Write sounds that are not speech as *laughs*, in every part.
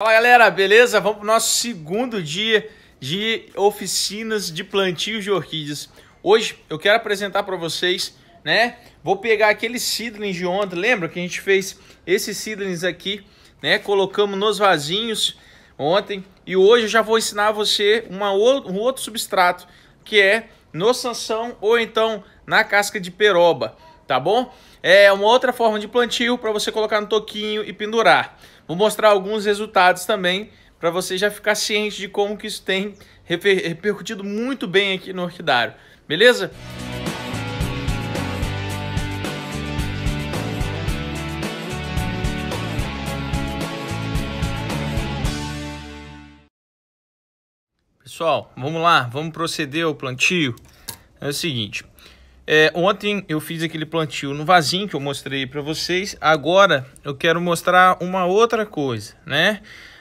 Fala galera, beleza? Vamos para o nosso segundo dia de oficinas de plantio de orquídeas. Hoje eu quero apresentar para vocês, né? Vou pegar aqueles seedlings de ontem, lembra que a gente fez esses seedlings aqui, né? Colocamos nos vasinhos ontem e hoje eu já vou ensinar a você uma, um outro substrato que é no sanção ou então na casca de peroba tá bom? É uma outra forma de plantio para você colocar no toquinho e pendurar. Vou mostrar alguns resultados também para você já ficar ciente de como que isso tem repercutido muito bem aqui no orquidário. Beleza? Pessoal, vamos lá, vamos proceder ao plantio. É o seguinte, é, ontem eu fiz aquele plantio no vasinho que eu mostrei para vocês. Agora eu quero mostrar uma outra coisa, né?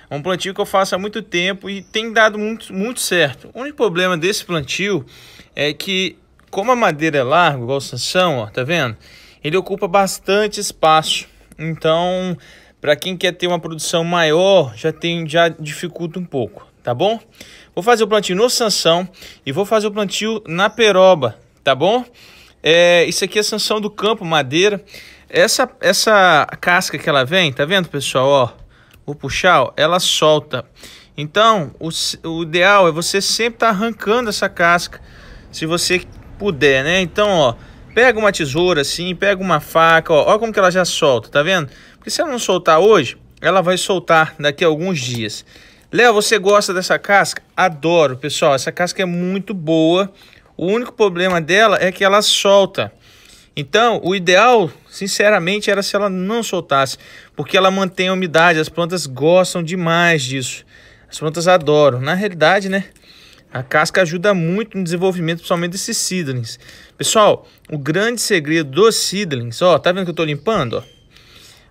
É um plantio que eu faço há muito tempo e tem dado muito, muito certo. O único problema desse plantio é que, como a madeira é larga, igual o Sansão, ó, tá vendo? Ele ocupa bastante espaço. Então, para quem quer ter uma produção maior, já, tem, já dificulta um pouco, tá bom? Vou fazer o plantio no Sansão e vou fazer o plantio na Peroba, tá bom? É, isso aqui é sanção do campo, madeira. Essa, essa casca que ela vem, tá vendo, pessoal? Ó, vou puxar, ó, ela solta. Então, o, o ideal é você sempre tá arrancando essa casca, se você puder, né? Então, ó, pega uma tesoura assim, pega uma faca, ó, ó como que ela já solta, tá vendo? Porque se ela não soltar hoje, ela vai soltar daqui a alguns dias. Léo, você gosta dessa casca? Adoro, pessoal. Essa casca é muito boa. O único problema dela é que ela solta. Então, o ideal, sinceramente, era se ela não soltasse, porque ela mantém a umidade, as plantas gostam demais disso. As plantas adoram. Na realidade, né? A casca ajuda muito no desenvolvimento, principalmente desses seedlings. Pessoal, o grande segredo dos seedlings, ó, tá vendo que eu tô limpando, ó?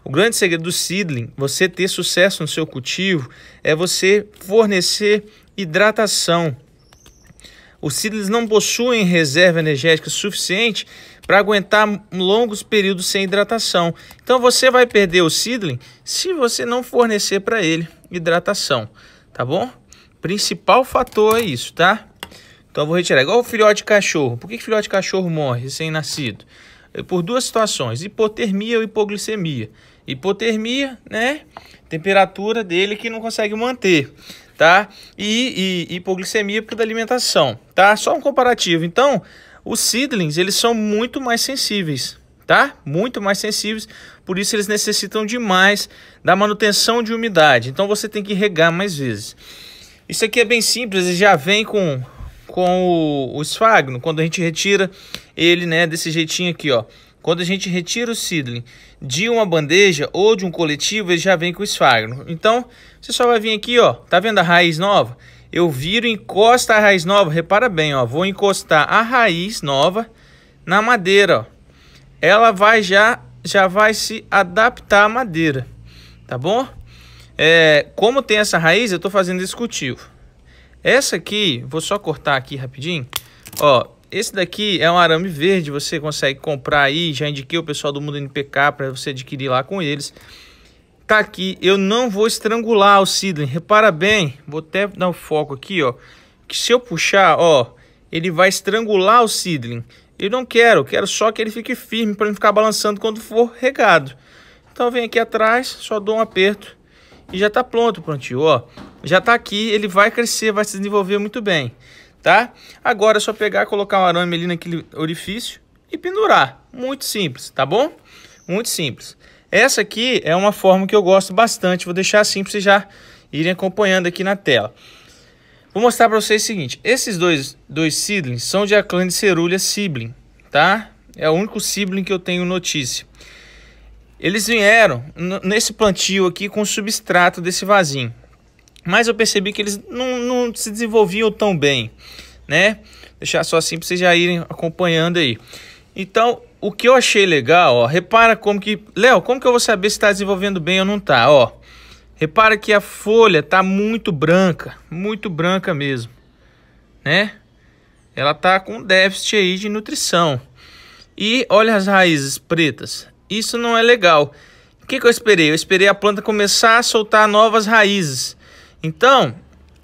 O grande segredo do seedling, você ter sucesso no seu cultivo, é você fornecer hidratação. Os Seedlings não possuem reserva energética suficiente para aguentar longos períodos sem hidratação. Então você vai perder o seedling se você não fornecer para ele hidratação, tá bom? Principal fator é isso, tá? Então eu vou retirar. Igual o filhote de cachorro. Por que, filhote de cachorro morre sem nascido é Por duas situações, hipotermia ou hipoglicemia. Hipotermia, né? Temperatura dele que não consegue manter tá? E, e hipoglicemia por alimentação, tá? Só um comparativo. Então, os seedlings, eles são muito mais sensíveis, tá? Muito mais sensíveis, por isso eles necessitam demais da manutenção de umidade. Então você tem que regar mais vezes. Isso aqui é bem simples, ele já vem com, com o, o esfagno, quando a gente retira ele, né, desse jeitinho aqui, ó. Quando a gente retira o seedling de uma bandeja ou de um coletivo, ele já vem com o esfagno. Então, você só vai vir aqui, ó, tá vendo a raiz nova? Eu viro, encosta a raiz nova, repara bem, ó, vou encostar a raiz nova na madeira, ó. Ela vai já, já vai se adaptar à madeira, tá bom? É, como tem essa raiz, eu tô fazendo esse cultivo. Essa aqui, vou só cortar aqui rapidinho, ó, esse daqui é um arame verde, você consegue comprar aí, já indiquei o pessoal do Mundo NPK para você adquirir lá com eles. Tá aqui, eu não vou estrangular o seedling, repara bem, vou até dar um foco aqui, ó, que se eu puxar, ó, ele vai estrangular o seedling. Eu não quero, quero só que ele fique firme para não ficar balançando quando for regado. Então vem aqui atrás, só dou um aperto e já tá pronto prontinho, plantio, ó. Já tá aqui, ele vai crescer, vai se desenvolver muito bem tá? Agora é só pegar, colocar o arame ali naquele orifício e pendurar. Muito simples, tá bom? Muito simples. Essa aqui é uma forma que eu gosto bastante, vou deixar assim para vocês já irem acompanhando aqui na tela. Vou mostrar para vocês o seguinte, esses dois, dois seedlings são de aclã de cerulha sibling, tá? É o único sibling que eu tenho notícia. Eles vieram nesse plantio aqui com substrato desse vasinho, mas eu percebi que eles não, não se desenvolviam tão bem, né? Deixar só assim para vocês já irem acompanhando aí. Então, o que eu achei legal, ó, repara como que... Léo, como que eu vou saber se está desenvolvendo bem ou não tá, ó? Repara que a folha tá muito branca, muito branca mesmo, né? Ela tá com déficit aí de nutrição. E olha as raízes pretas. Isso não é legal. O que, que eu esperei? Eu esperei a planta começar a soltar novas raízes. Então,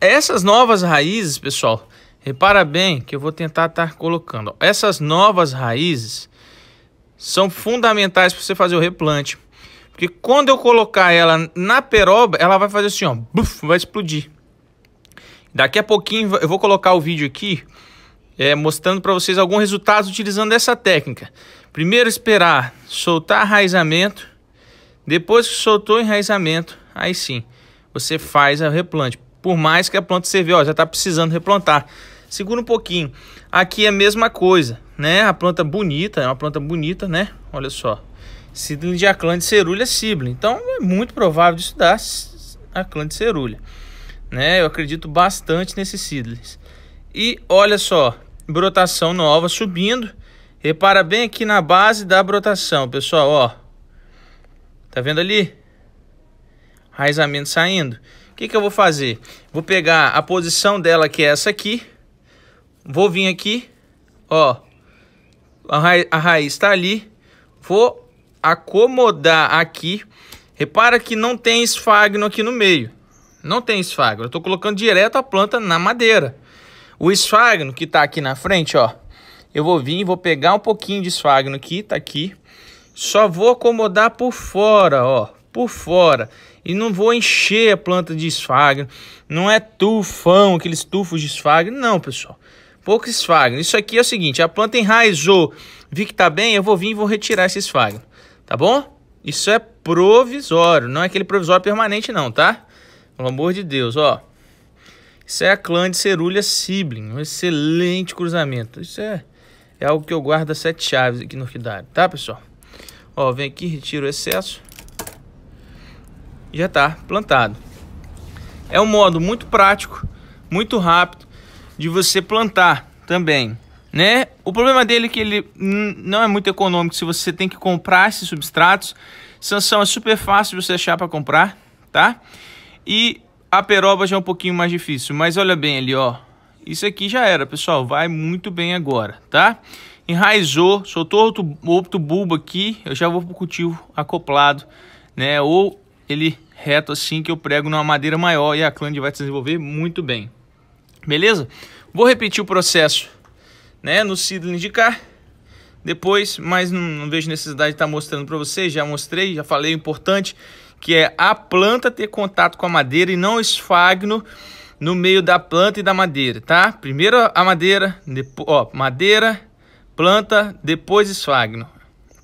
essas novas raízes, pessoal, repara bem que eu vou tentar estar tá colocando. Essas novas raízes são fundamentais para você fazer o replante. Porque quando eu colocar ela na peroba, ela vai fazer assim, ó, buf, vai explodir. Daqui a pouquinho eu vou colocar o vídeo aqui é, mostrando para vocês alguns resultados utilizando essa técnica. Primeiro esperar soltar arraizamento, depois que soltou o enraizamento, aí sim você faz a replante. Por mais que a planta você vê, ó, já está precisando replantar. Segura um pouquinho. Aqui é a mesma coisa, né? A planta bonita, é uma planta bonita, né? Olha só. Cidlin de Aclante cerúlea Ciblin. Então é muito provável de dar Aclante cerúlea. né? Eu acredito bastante nesses Cidlins. E olha só, brotação nova subindo. Repara bem aqui na base da brotação, pessoal, ó. Tá vendo ali? Raizamento saindo. O que, que eu vou fazer? Vou pegar a posição dela, que é essa aqui. Vou vir aqui, ó. A raiz, a raiz tá ali. Vou acomodar aqui. Repara que não tem esfagno aqui no meio. Não tem esfagno. Eu tô colocando direto a planta na madeira. O esfagno que tá aqui na frente, ó. Eu vou vir, vou pegar um pouquinho de esfagno aqui, tá aqui. Só vou acomodar por fora, ó por fora e não vou encher a planta de esfagno. Não é tufão, aqueles tufos de esfagno, não, pessoal. Pouco esfagno. Isso aqui é o seguinte, a planta enraizou, vi que tá bem, eu vou vir e vou retirar esse esfagno, tá bom? Isso é provisório, não é aquele provisório permanente não, tá? Pelo amor de Deus, ó. Isso é a clã de cerulha Sibling, um excelente cruzamento. Isso é, é algo que eu guardo as sete chaves aqui no orquidário, tá, pessoal? Ó, vem aqui, retiro o excesso já está plantado. É um modo muito prático, muito rápido de você plantar também, né? O problema dele é que ele não é muito econômico se você tem que comprar esses substratos. Sansão é super fácil de você achar para comprar, tá? E a peroba já é um pouquinho mais difícil, mas olha bem ali, ó. Isso aqui já era, pessoal, vai muito bem agora, tá? Enraizou, soltou outro, outro bulbo aqui, eu já vou pro cultivo acoplado, né? Ou ele reto assim que eu prego numa madeira maior e a clande vai se desenvolver muito bem. Beleza? Vou repetir o processo né, no seedling de cá. Depois, mas não, não vejo necessidade de estar tá mostrando para vocês. Já mostrei, já falei o importante, que é a planta ter contato com a madeira e não esfagno no meio da planta e da madeira, tá? Primeiro a madeira, depois, ó, madeira, planta, depois esfagno,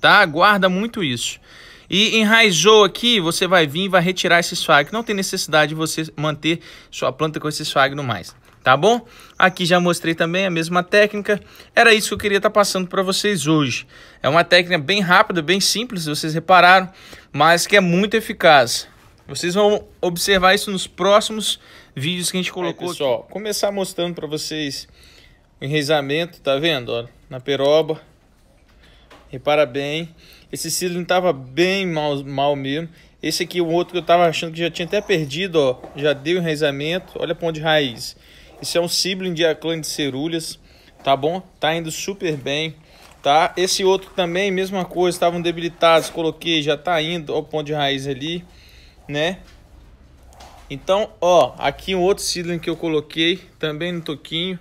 tá? Guarda muito isso. E enraizou aqui, você vai vir e vai retirar esse swag. Não tem necessidade de você manter sua planta com esse swag no mais. Tá bom? Aqui já mostrei também a mesma técnica. Era isso que eu queria estar tá passando para vocês hoje. É uma técnica bem rápida, bem simples, vocês repararam, mas que é muito eficaz. Vocês vão observar isso nos próximos vídeos que a gente colocou. Aí, pessoal, aqui. começar mostrando para vocês o enraizamento, tá vendo? Ó, na peroba. Repara bem. Esse Sidney tava bem mal, mal mesmo. Esse aqui, o outro que eu tava achando que já tinha até perdido, ó. Já deu enraizamento. Olha pão de raiz. Esse é um sibling de aclã de cerulhas, tá bom? Tá indo super bem, tá? Esse outro também, mesma coisa, estavam debilitados, coloquei, já tá indo, ó, o ponto de raiz ali, né? Então, ó, aqui um outro seedling que eu coloquei, também no toquinho.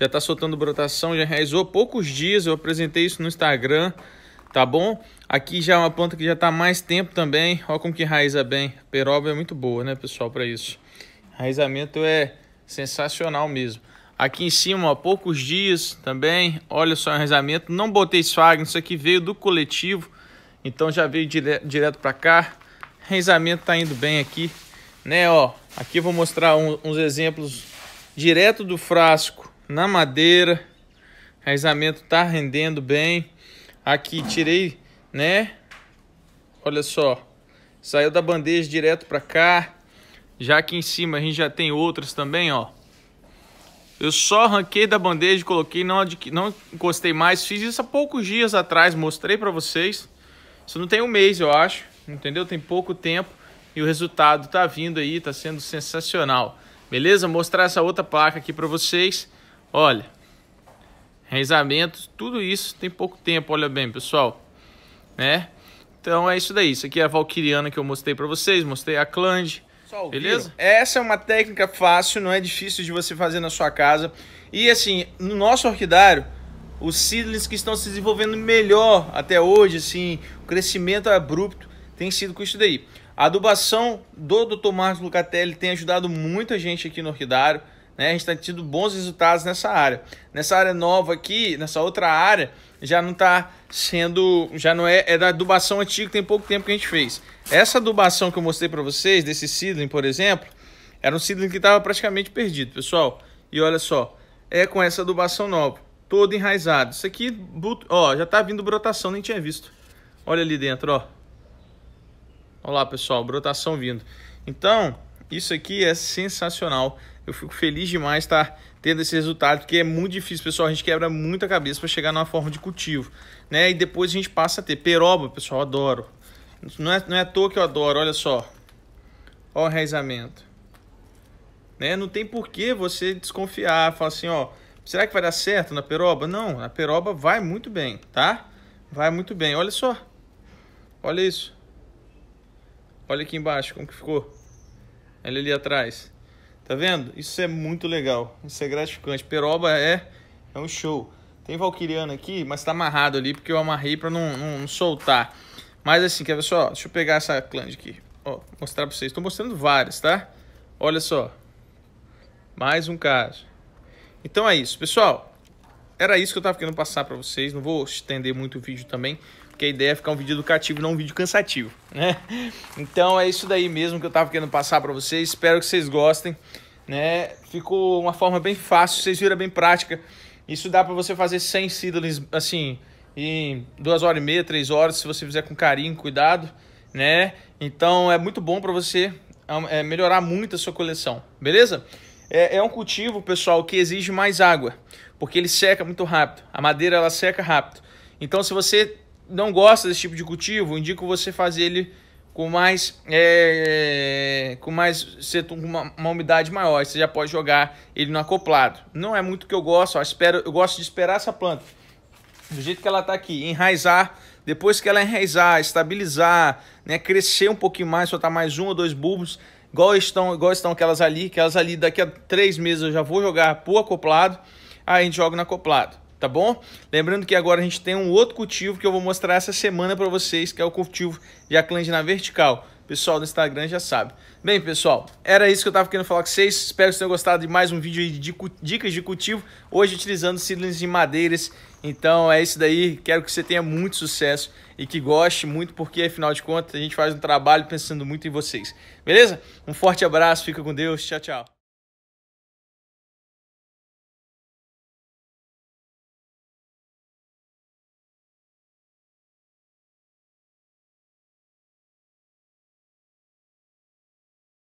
Já tá soltando brotação, já realizou poucos dias, eu apresentei isso no Instagram, tá bom? Aqui já é uma planta que já está mais tempo também. Olha como que raiza bem. Peroba é muito boa, né, pessoal, para isso. Raizamento é sensacional mesmo. Aqui em cima, há poucos dias também. Olha só o raizamento. Não botei esfagno, isso aqui veio do coletivo. Então já veio dire direto para cá. Raizamento tá indo bem aqui, né, ó. Aqui eu vou mostrar um, uns exemplos direto do frasco na madeira. Raizamento está rendendo bem. Aqui tirei né? Olha só, saiu da bandeja direto para cá. Já aqui em cima a gente já tem outras também, ó. Eu só arranquei da bandeja, coloquei, não, não encostei mais. Fiz isso há poucos dias atrás, mostrei para vocês. Isso não tem um mês, eu acho, entendeu? Tem pouco tempo e o resultado tá vindo aí, tá sendo sensacional. Beleza? Mostrar essa outra placa aqui para vocês. Olha, reizamentos, tudo isso tem pouco tempo, olha bem, pessoal né? Então é isso daí. Isso aqui é a Valkyriana que eu mostrei para vocês, mostrei a clande. Beleza? Essa é uma técnica fácil, não é difícil de você fazer na sua casa. E assim, no nosso orquidário, os seedlings que estão se desenvolvendo melhor até hoje, assim, o crescimento abrupto tem sido com isso daí. A adubação do Dr. Marcos Lucatelli tem ajudado muita gente aqui no orquidário. Né? A gente está tendo bons resultados nessa área. Nessa área nova aqui, nessa outra área, já não está sendo, já não é, é da adubação antiga, tem pouco tempo que a gente fez. Essa adubação que eu mostrei para vocês, desse seedling, por exemplo, era um seedling que estava praticamente perdido, pessoal. E olha só, é com essa adubação nova, todo enraizado. Isso aqui, ó, já está vindo brotação, nem tinha visto. Olha ali dentro, ó. Olha lá, pessoal, brotação vindo. Então, isso aqui é sensacional eu fico feliz demais estar tá tendo esse resultado, porque é muito difícil, pessoal. A gente quebra muita cabeça para chegar numa forma de cultivo, né? E depois a gente passa a ter peroba, pessoal, adoro. Não é, não é à toa que eu adoro, olha só. Ó o enraizamento. Né? Não tem por que você desconfiar, falar assim, ó, será que vai dar certo na peroba? Não, na peroba vai muito bem, tá? Vai muito bem. Olha só. Olha isso. Olha aqui embaixo como que ficou. Olha ali atrás. Tá vendo? Isso é muito legal. Isso é gratificante. Peroba é, é um show. Tem valquiriano aqui, mas tá amarrado ali porque eu amarrei pra não, não, não soltar. Mas assim, quer ver só? Deixa eu pegar essa clã aqui. Ó, mostrar pra vocês. Tô mostrando várias, tá? Olha só. Mais um caso. Então é isso, pessoal. Era isso que eu tava querendo passar pra vocês. Não vou estender muito o vídeo também. Porque a ideia é ficar um vídeo educativo, não um vídeo cansativo, né? *laughs* Então é isso daí mesmo que eu tava querendo passar para vocês. Espero que vocês gostem, né? Ficou uma forma bem fácil, vocês viram é bem prática. Isso dá para você fazer 100 seedlings assim em duas horas e meia, três horas, se você fizer com carinho, cuidado, né? Então é muito bom para você é é melhorar muito a sua coleção, beleza? É, é, um cultivo, pessoal, que exige mais água, porque ele seca muito rápido. A madeira ela seca rápido. Então, se você não gosta desse tipo de cultivo, indico você fazer ele com mais é, com mais setor, uma, uma, umidade maior. Você já pode jogar ele no acoplado. Não é muito que eu gosto. Ó, espero, eu gosto de esperar essa planta do jeito que ela está aqui, enraizar. Depois que ela enraizar, estabilizar, né, crescer um pouquinho mais, soltar mais um ou dois bulbos, igual estão, igual estão aquelas ali, que elas ali daqui a três meses eu já vou jogar por acoplado, aí a gente joga no acoplado tá bom? Lembrando que agora a gente tem um outro cultivo que eu vou mostrar essa semana para vocês, que é o cultivo de na vertical. O pessoal do Instagram já sabe. Bem, pessoal, era isso que eu tava querendo falar com vocês. Espero que vocês tenham gostado de mais um vídeo de dicas de cultivo, hoje utilizando seedlings de madeiras. Então é isso daí, quero que você tenha muito sucesso e que goste muito, porque afinal de contas a gente faz um trabalho pensando muito em vocês. Beleza? Um forte abraço, fica com Deus, tchau, tchau.